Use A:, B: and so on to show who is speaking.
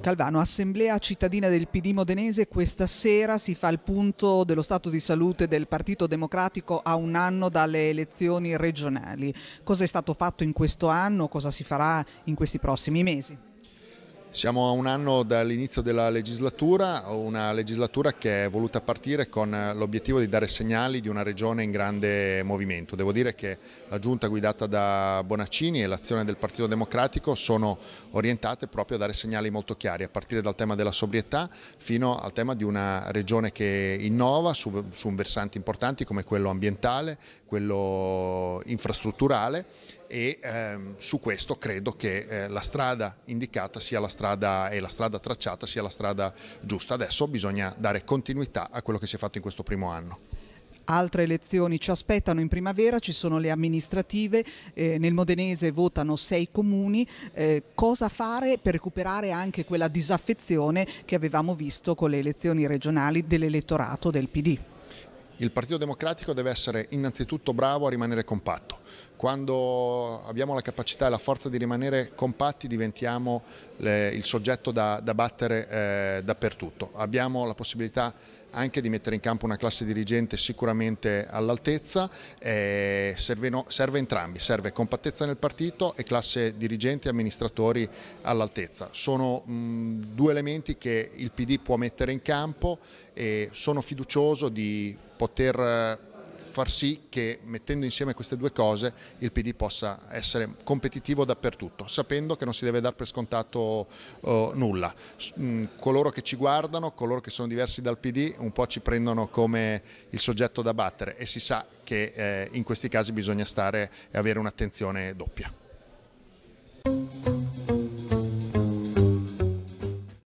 A: Calvano, Assemblea cittadina del PD modenese, questa sera si fa il punto dello stato di salute del Partito Democratico a un anno dalle elezioni regionali. Cosa è stato fatto in questo anno? Cosa si farà in questi prossimi mesi?
B: Siamo a un anno dall'inizio della legislatura, una legislatura che è voluta partire con l'obiettivo di dare segnali di una regione in grande movimento. Devo dire che la giunta guidata da Bonaccini e l'azione del Partito Democratico sono orientate proprio a dare segnali molto chiari, a partire dal tema della sobrietà fino al tema di una regione che innova su, su un versante importante come quello ambientale, quello infrastrutturale e ehm, su questo credo che eh, la strada indicata sia la strada e la strada tracciata sia la strada giusta. Adesso bisogna dare continuità a quello che si è fatto in questo primo anno.
A: Altre elezioni ci aspettano in primavera, ci sono le amministrative, eh, nel Modenese votano sei comuni, eh, cosa fare per recuperare anche quella disaffezione che avevamo visto con le elezioni regionali dell'elettorato del PD?
B: Il Partito Democratico deve essere innanzitutto bravo a rimanere compatto, quando abbiamo la capacità e la forza di rimanere compatti diventiamo le, il soggetto da, da battere eh, dappertutto. Abbiamo la possibilità anche di mettere in campo una classe dirigente sicuramente all'altezza, eh, serve, serve, entrambi, serve compattezza nel partito e classe dirigente e amministratori all'altezza. Sono mh, due elementi che il PD può mettere in campo e sono fiducioso di poter far sì che mettendo insieme queste due cose il PD possa essere competitivo dappertutto, sapendo che non si deve dar per scontato eh, nulla. Mm, coloro che ci guardano, coloro che sono diversi dal PD, un po' ci prendono come il soggetto da battere e si sa che eh, in questi casi bisogna stare e avere un'attenzione doppia.